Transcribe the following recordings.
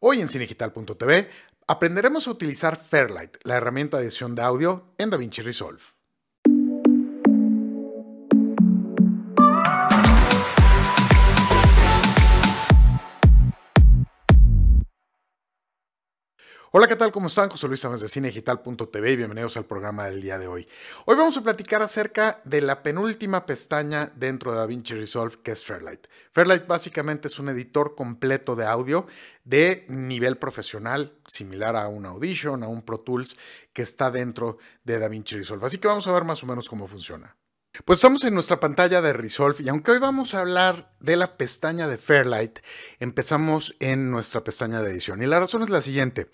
Hoy en cinegital.tv aprenderemos a utilizar Fairlight, la herramienta de edición de audio en DaVinci Resolve. Hola, ¿qué tal? ¿Cómo están? José Luis Sáenz de cinedigital.tv y bienvenidos al programa del día de hoy. Hoy vamos a platicar acerca de la penúltima pestaña dentro de DaVinci Resolve que es Fairlight. Fairlight básicamente es un editor completo de audio de nivel profesional, similar a un Audition, a un Pro Tools que está dentro de DaVinci Resolve. Así que vamos a ver más o menos cómo funciona. Pues estamos en nuestra pantalla de Resolve y aunque hoy vamos a hablar de la pestaña de Fairlight, empezamos en nuestra pestaña de edición. Y la razón es la siguiente.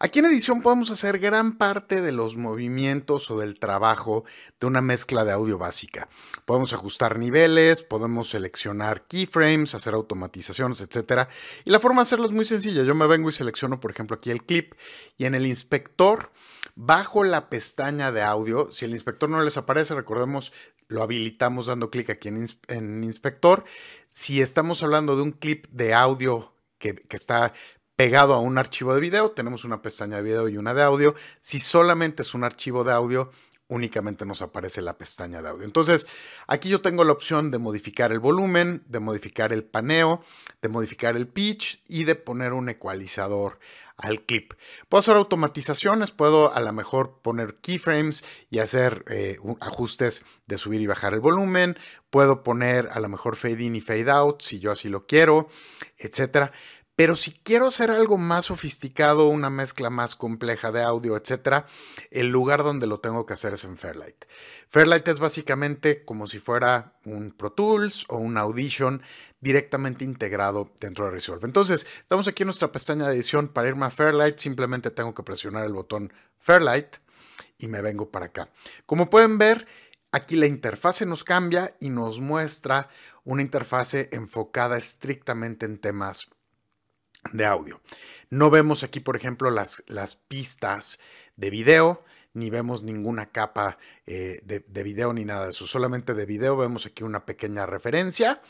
Aquí en edición podemos hacer gran parte de los movimientos o del trabajo de una mezcla de audio básica. Podemos ajustar niveles, podemos seleccionar keyframes, hacer automatizaciones, etc. Y la forma de hacerlo es muy sencilla. Yo me vengo y selecciono, por ejemplo, aquí el clip y en el inspector, bajo la pestaña de audio, si el inspector no les aparece, recordemos, lo habilitamos dando clic aquí en, inspector. Si estamos hablando de un clip de audio que, que, está pegado a un archivo de video. Tenemos una pestaña de video y una de audio. Si solamente es un archivo de audio, únicamente nos aparece la pestaña de audio. Entonces, aquí yo tengo la opción de modificar el volumen, de modificar el paneo, de modificar el pitch y de poner un ecualizador al clip. Puedo hacer automatizaciones, puedo a lo mejor poner keyframes y hacer eh, ajustes de subir y bajar el volumen, puedo poner a lo mejor fade in y fade out si yo así lo quiero, etcétera. Pero si quiero hacer algo más sofisticado, una mezcla más compleja de audio, etc., el lugar donde lo tengo que hacer es en Fairlight. Fairlight es básicamente como si fuera un Pro Tools o un Audition directamente integrado dentro de Resolve. Entonces, estamos aquí en nuestra pestaña de edición. Para irme a Fairlight, simplemente tengo que presionar el botón Fairlight y me vengo para acá. Como pueden ver, Aquí la interfase nos cambia y nos muestra una interfase enfocada estrictamente en temas de audio. No vemos aquí, por ejemplo, las, las pistas de video, ni vemos ninguna capa eh, de, de video ni nada de eso. Solamente de video vemos aquí una pequeña referencia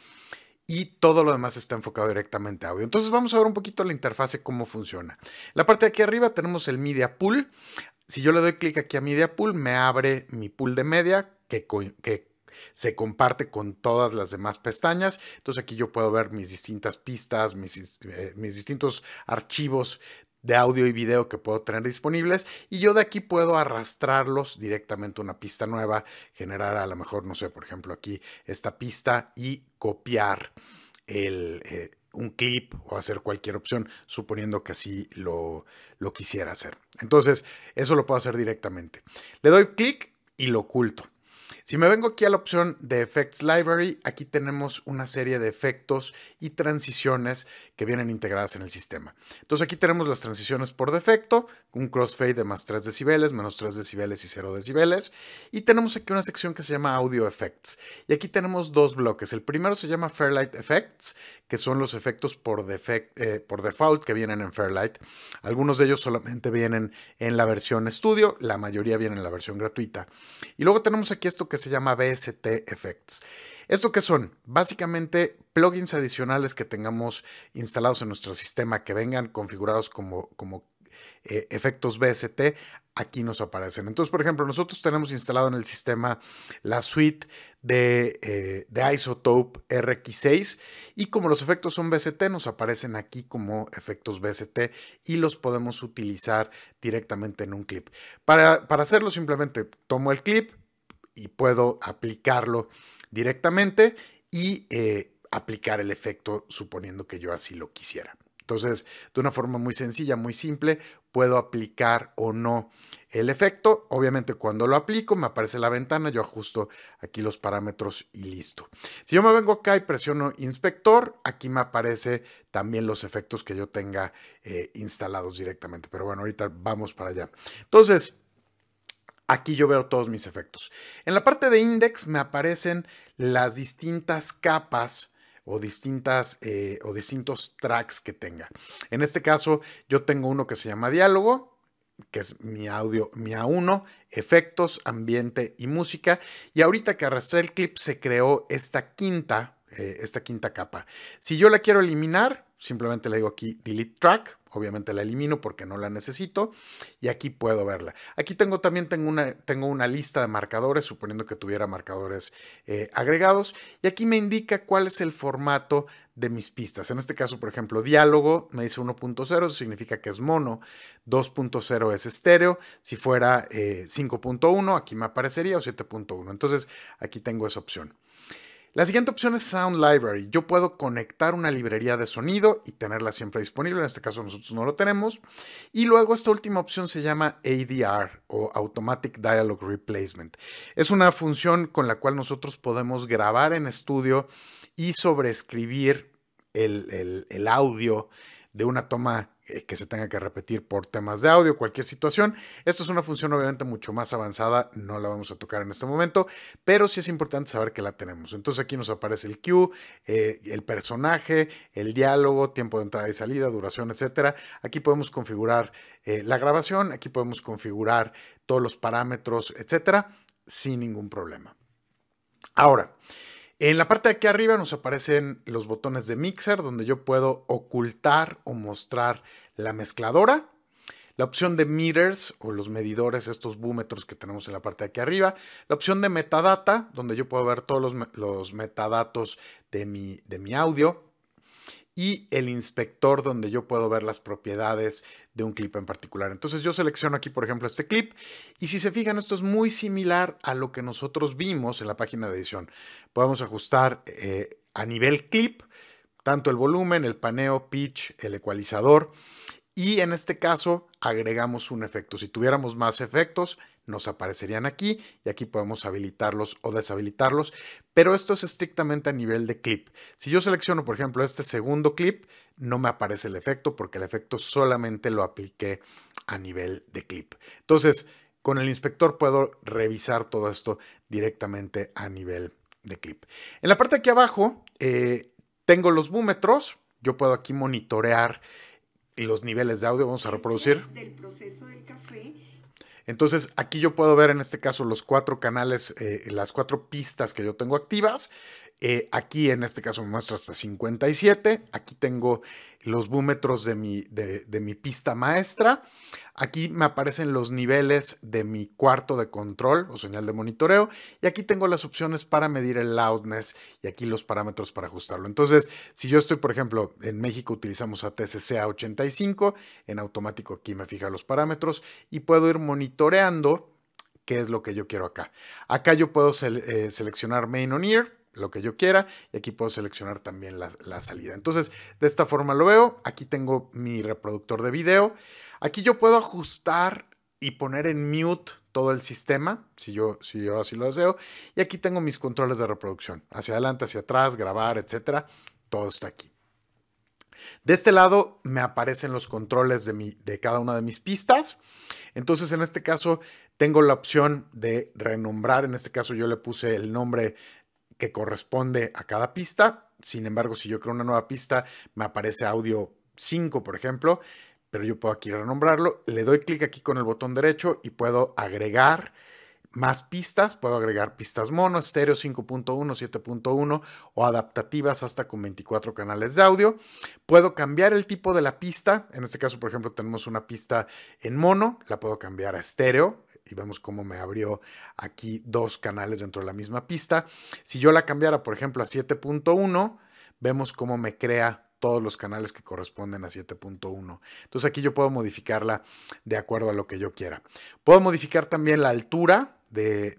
y todo lo demás está enfocado directamente a audio. Entonces vamos a ver un poquito la interfase, cómo funciona. La parte de aquí arriba tenemos el Media Pool. Si yo le doy clic aquí a Media Pool, me abre mi pool de media que, que se comparte con todas las demás pestañas. Entonces aquí yo puedo ver mis distintas pistas, eh, mis, distintos archivos de audio y video que puedo tener disponibles y yo de aquí puedo arrastrarlos directamente a una pista nueva, generar a lo mejor, no sé, por ejemplo aquí esta pista y copiar eh, un clip o hacer cualquier opción, suponiendo que así lo, lo quisiera hacer. Entonces, eso lo puedo hacer directamente. Le doy clic y lo oculto. Si me vengo aquí a la opción de Effects Library, aquí tenemos una serie de efectos y transiciones que vienen integradas en el sistema. Entonces aquí tenemos las transiciones por defecto, un crossfade de más 3 decibeles, menos 3 decibeles y 0 decibeles. Y tenemos aquí una sección que se llama Audio Effects. Y aquí tenemos dos bloques. El primero se llama Fairlight Effects, que son los efectos por, defecto, eh, por default que vienen en Fairlight. Algunos de ellos solamente vienen en la versión estudio, la mayoría vienen en la versión gratuita. Y luego tenemos aquí esto que se llama BST Effects. ¿Esto qué son? Básicamente plugins adicionales que tengamos instalados en nuestro sistema que vengan configurados como, como eh, efectos BST, aquí nos aparecen. Entonces, por ejemplo, nosotros tenemos instalado en el sistema la suite de, eh, Isotope RX6 y como los efectos son BST, nos aparecen aquí como efectos BST y los podemos utilizar directamente en un clip. Para, para hacerlo, simplemente tomo el clip, y puedo aplicarlo directamente y eh, aplicar el efecto suponiendo que yo así lo quisiera. Entonces, de una forma muy sencilla, muy simple, puedo aplicar o no el efecto. Obviamente, cuando lo aplico, me aparece la ventana, yo ajusto aquí los parámetros y listo. Si yo me vengo acá y presiono inspector, aquí me aparece también los efectos que yo tenga eh, instalados directamente. Pero bueno, ahorita vamos para allá. Entonces, Aquí yo veo todos mis efectos. En la parte de index me aparecen las distintas capas o distintas eh, o distintos tracks que tenga. En este caso yo tengo uno que se llama diálogo, que es mi audio, mi A1, efectos, ambiente y música. Y ahorita que arrastré el clip se creó esta quinta, eh, esta quinta capa. Si yo la quiero eliminar, Simplemente le digo aquí delete track, obviamente la elimino porque no la necesito y aquí puedo verla. Aquí tengo también tengo una, lista de marcadores, suponiendo que tuviera marcadores eh, agregados y aquí me indica cuál es el formato de mis pistas. En este caso, por ejemplo, diálogo me dice 1.0, eso significa que es mono, 2.0 es estéreo, si fuera 5.1 eh, aquí me aparecería o 7.1. Entonces aquí tengo esa opción. La siguiente opción es Sound Library. Yo puedo conectar una librería de sonido y tenerla siempre disponible. En este caso nosotros no lo tenemos. Y luego esta última opción se llama ADR o Automatic Dialogue Replacement. Es una función con la cual nosotros podemos grabar en estudio y sobreescribir el, el audio de una toma eh, que se tenga que repetir por temas de audio, cualquier situación. Esto es una función obviamente mucho más avanzada, no la vamos a tocar en este momento, pero sí es importante saber que la tenemos. Entonces aquí nos aparece el cue, eh, el personaje, el diálogo, tiempo de entrada y salida, duración, etcétera. Aquí podemos configurar eh, la grabación, aquí podemos configurar todos los parámetros, etcétera, sin ningún problema. Ahora, en la parte de aquí arriba nos aparecen los botones de mixer donde yo puedo ocultar o mostrar la mezcladora. La opción de meters o los medidores, estos búmetros que tenemos en la parte de aquí arriba. La opción de metadata, donde yo puedo ver todos los, metadatos de mi, de mi audio. Y el inspector, donde yo puedo ver las propiedades de un clip en particular. Entonces yo selecciono aquí, por ejemplo, este clip y si se fijan, esto es muy similar a lo que nosotros vimos en la página de edición. Podemos ajustar eh, a nivel clip tanto el volumen, el paneo, pitch, el ecualizador y en este caso agregamos un efecto. Si tuviéramos más efectos, nos aparecerían aquí y aquí podemos habilitarlos o deshabilitarlos, pero esto es estrictamente a nivel de clip. Si yo selecciono, por ejemplo, este segundo clip, no me aparece el efecto porque el efecto solamente lo apliqué a nivel de clip. Entonces, con el inspector puedo revisar todo esto directamente a nivel de clip. En la parte de aquí abajo eh, tengo los búmetros, yo puedo aquí monitorear los niveles de audio, vamos a reproducir. Del proceso del café entonces aquí yo puedo ver en este caso los cuatro canales, eh, las cuatro pistas que yo tengo activas eh, aquí en este caso me muestra hasta 57. Aquí tengo los búmetros de mi, de, mi pista maestra. Aquí me aparecen los niveles de mi cuarto de control o señal de monitoreo. Y aquí tengo las opciones para medir el loudness y aquí los parámetros para ajustarlo. Entonces, si yo estoy, por ejemplo, en México utilizamos a a 85, en automático aquí me fija los parámetros y puedo ir monitoreando qué es lo que yo quiero acá. Acá yo puedo eh, seleccionar Main On Ear, lo que yo quiera y aquí puedo seleccionar también la, salida. Entonces, de esta forma lo veo. Aquí tengo mi reproductor de video. Aquí yo puedo ajustar y poner en mute todo el sistema, si yo, si yo así lo deseo. Y aquí tengo mis controles de reproducción, hacia adelante, hacia atrás, grabar, etcétera. Todo está aquí. De este lado me aparecen los controles de, mi, de cada una de mis pistas. Entonces, en este caso, tengo la opción de renombrar. En este caso, yo le puse el nombre que corresponde a cada pista. Sin embargo, si yo creo una nueva pista, me aparece audio 5, por ejemplo, pero yo puedo aquí renombrarlo. Le doy clic aquí con el botón derecho y puedo agregar más pistas, puedo agregar pistas mono, estéreo 5.1, 7.1 o adaptativas hasta con 24 canales de audio. Puedo cambiar el tipo de la pista, en este caso por ejemplo tenemos una pista en mono, la puedo cambiar a estéreo, y vemos cómo me abrió aquí dos canales dentro de la misma pista. Si yo la cambiara, por ejemplo, a 7.1, vemos cómo me crea todos los canales que corresponden a 7.1. Entonces aquí yo puedo modificarla de acuerdo a lo que yo quiera. Puedo modificar también la altura de,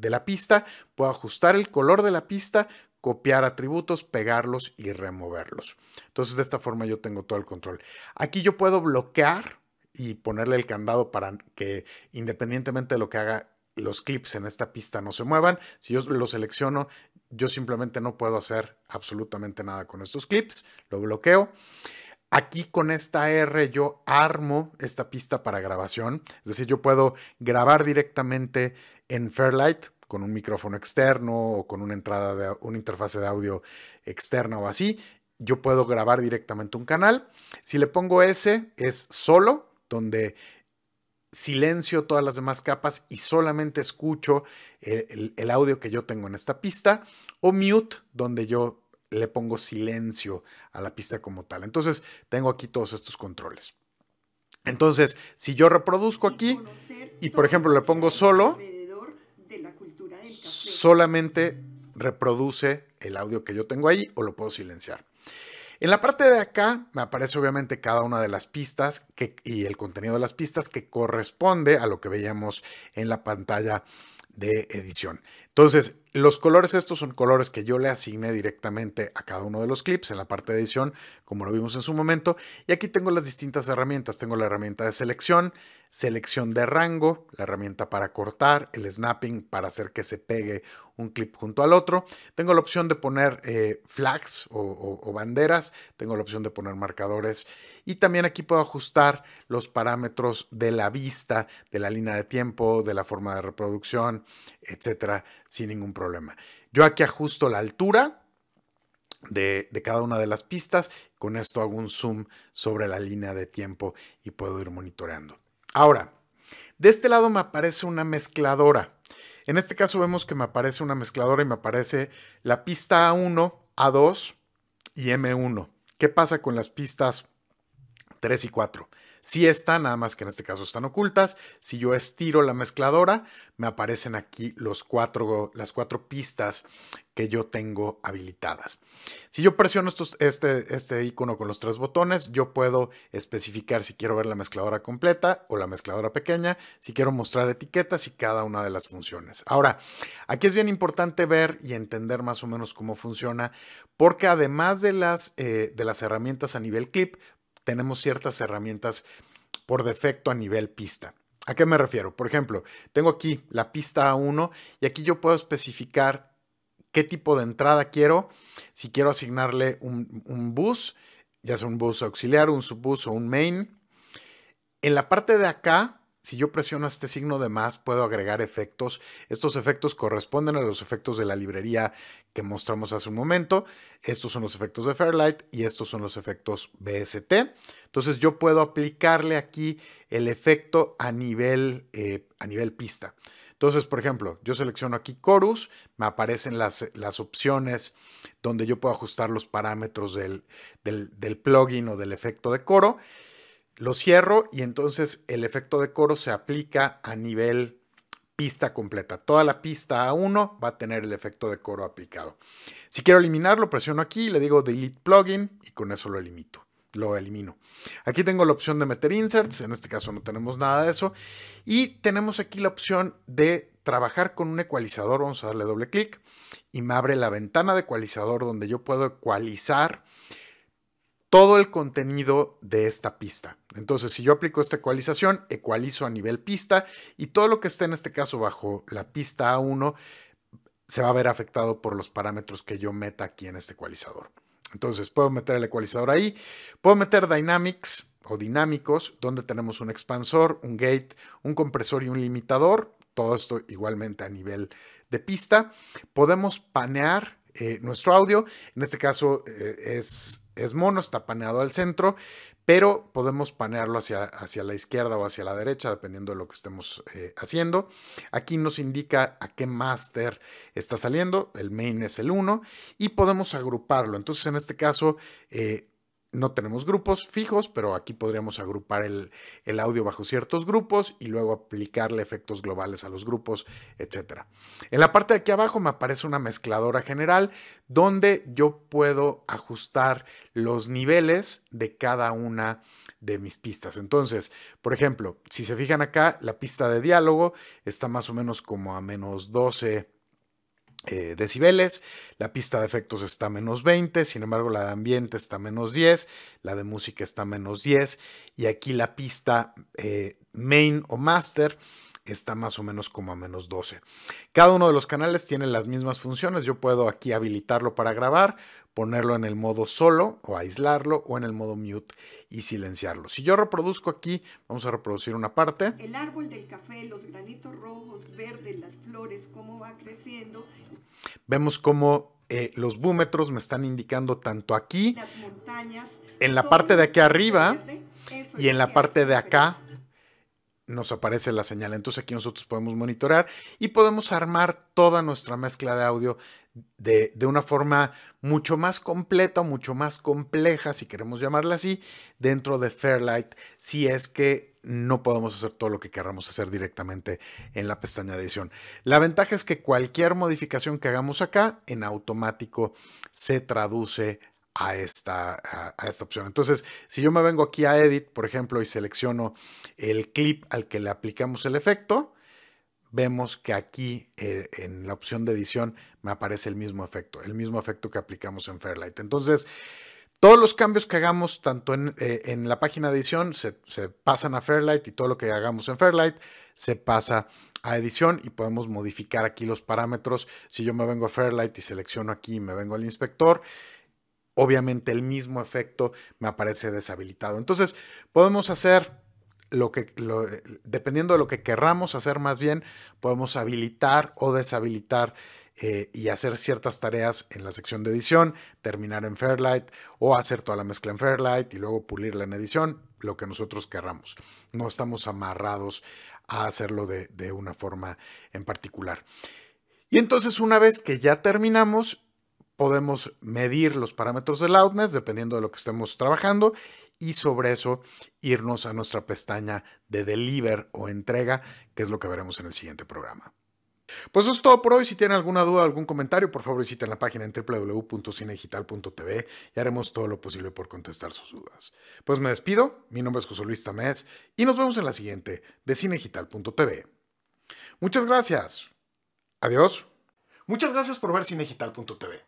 la pista, puedo ajustar el color de la pista, copiar atributos, pegarlos y removerlos. Entonces de esta forma yo tengo todo el control. Aquí yo puedo bloquear y ponerle el candado para que independientemente de lo que haga los clips en esta pista no se muevan. Si yo lo selecciono, yo simplemente no puedo hacer absolutamente nada con estos clips, lo bloqueo. Aquí con esta R yo armo esta pista para grabación, es decir, yo puedo grabar directamente en Fairlight con un micrófono externo o con una entrada de una interfase de audio externa o así. Yo puedo grabar directamente un canal. Si le pongo S es solo, donde silencio todas las demás capas y solamente escucho el, audio que yo tengo en esta pista, o mute, donde yo le pongo silencio a la pista como tal. Entonces, tengo aquí todos estos controles. Entonces, si yo reproduzco aquí y, por ejemplo, le pongo solo, solamente reproduce el audio que yo tengo ahí o lo puedo silenciar. En la parte de acá me aparece obviamente cada una de las pistas y el contenido de las pistas que corresponde a lo que veíamos en la pantalla de edición. Entonces, los colores estos son colores que yo le asigné directamente a cada uno de los clips en la parte de edición, como lo vimos en su momento. Y aquí tengo las distintas herramientas. Tengo la herramienta de selección, selección de rango, la herramienta para cortar, el snapping para hacer que se pegue un clip junto al otro. Tengo la opción de poner eh, flags o, banderas, tengo la opción de poner marcadores y también aquí puedo ajustar los parámetros de la vista, de la línea de tiempo, de la forma de reproducción, etcétera, sin ningún problema. Yo aquí ajusto la altura de, cada una de las pistas. Con esto hago un zoom sobre la línea de tiempo y puedo ir monitoreando. Ahora, de este lado me aparece una mezcladora. En este caso vemos que me aparece una mezcladora y me aparece la pista A1, A2 y M1. ¿Qué pasa con las pistas 3 y 4? Si están, nada más que en este caso están ocultas. Si yo estiro la mezcladora, me aparecen aquí los cuatro, las cuatro pistas que yo tengo habilitadas. Si yo presiono este, este icono con los tres botones, yo puedo especificar si quiero ver la mezcladora completa o la mezcladora pequeña, si quiero mostrar etiquetas y cada una de las funciones. Ahora, aquí es bien importante ver y entender más o menos cómo funciona, porque además de las, eh, de las herramientas a nivel clip, tenemos ciertas herramientas por defecto a nivel pista. ¿A qué me refiero? Por ejemplo, tengo aquí la pista A1 y aquí yo puedo especificar qué tipo de entrada quiero, si quiero asignarle un, bus, ya sea un bus auxiliar, un subbus o un main. En la parte de acá si yo presiono este signo de más, puedo agregar efectos. Estos efectos corresponden a los efectos de la librería que mostramos hace un momento. Estos son los efectos de Fairlight y estos son los efectos BST. Entonces yo puedo aplicarle aquí el efecto a nivel, eh, a nivel pista. Entonces, por ejemplo, yo selecciono aquí Chorus, me aparecen las, opciones donde yo puedo ajustar los parámetros del plugin o del efecto de coro. Lo cierro y entonces el efecto de coro se aplica a nivel pista completa. Toda la pista A1 va a tener el efecto de coro aplicado. Si quiero eliminarlo, presiono aquí y le digo delete plugin y con eso lo elimito lo elimino. Aquí tengo la opción de meter inserts, en este caso no tenemos nada de eso. Y tenemos aquí la opción de trabajar con un ecualizador, vamos a darle doble clic y me abre la ventana de ecualizador donde yo puedo ecualizar todo el contenido de esta pista. Entonces, si yo aplico esta ecualización, ecualizo a nivel pista y todo lo que esté en este caso bajo la pista A1 se va a ver afectado por los parámetros que yo meta aquí en este ecualizador. Entonces, puedo meter el ecualizador ahí, puedo meter dynamics o dinámicos, donde tenemos un expansor, un gate, un compresor y un limitador, todo esto igualmente a nivel de pista. Podemos panear eh, nuestro audio, en este caso eh, es es mono, está paneado al centro, pero podemos panearlo hacia, hacia la izquierda o hacia la derecha, dependiendo de lo que estemos eh, haciendo. Aquí nos indica a qué master está saliendo, el main es el 1, y podemos agruparlo. Entonces, en este caso, eh, no tenemos grupos fijos, pero aquí podríamos agrupar el, audio bajo ciertos grupos y luego aplicarle efectos globales a los grupos, etc. En la parte de aquí abajo me aparece una mezcladora general donde yo puedo ajustar los niveles de cada una de mis pistas. Entonces, por ejemplo, si se fijan acá, la pista de diálogo está más o menos como a menos 12 eh, decibeles, la pista de efectos está menos 20, sin embargo la de ambiente está menos 10, la de música está menos 10 y aquí la pista eh, main o master está más o menos como a menos 12. Cada uno de los canales tiene las mismas funciones. Yo puedo aquí habilitarlo para grabar, ponerlo en el modo solo o aislarlo o en el modo mute y silenciarlo. Si yo reproduzco aquí, vamos a reproducir una parte. El árbol del café, los granitos rojos, verdes, las flores, cómo va creciendo. Vemos cómo eh, los búmetros me están indicando tanto aquí, en la parte de aquí arriba y en la parte de acá nos aparece la señal. Entonces aquí nosotros podemos monitorar y podemos armar toda nuestra mezcla de audio de, una forma mucho más completa, mucho más compleja, si queremos llamarla así, dentro de Fairlight, si es que no podemos hacer todo lo que querramos hacer directamente en la pestaña de edición. La ventaja es que cualquier modificación que hagamos acá en automático se traduce a esta, a, esta opción. Entonces, si yo me vengo aquí a Edit, por ejemplo, y selecciono el clip al que le aplicamos el efecto, vemos que aquí eh, en la opción de edición me aparece el mismo efecto, el mismo efecto que aplicamos en Fairlight. Entonces, todos los cambios que hagamos tanto eh, en, la página de edición se, se, pasan a Fairlight y todo lo que hagamos en Fairlight se pasa a edición y podemos modificar aquí los parámetros. Si yo me vengo a Fairlight y selecciono aquí y me vengo al inspector, obviamente el mismo efecto me aparece deshabilitado. Entonces, podemos hacer lo que, eh, dependiendo de lo que querramos hacer más bien, podemos habilitar o deshabilitar eh, y hacer ciertas tareas en la sección de edición, terminar en Fairlight o hacer toda la mezcla en Fairlight y luego pulirla en edición, lo que nosotros querramos. No estamos amarrados a hacerlo de, de una forma en particular. Y entonces una vez que ya terminamos, podemos medir los parámetros de loudness dependiendo de lo que estemos trabajando y sobre eso irnos a nuestra pestaña de deliver o entrega, que es lo que veremos en el siguiente programa. Pues eso es todo por hoy. Si tienen alguna duda o algún comentario, por favor visiten la página en www.cinegital.tv y haremos todo lo posible por contestar sus dudas. Pues me despido, mi nombre es José Luis Tamés y nos vemos en la siguiente de cinegital.tv. Muchas gracias. Adiós. Muchas gracias por ver cinegital.tv.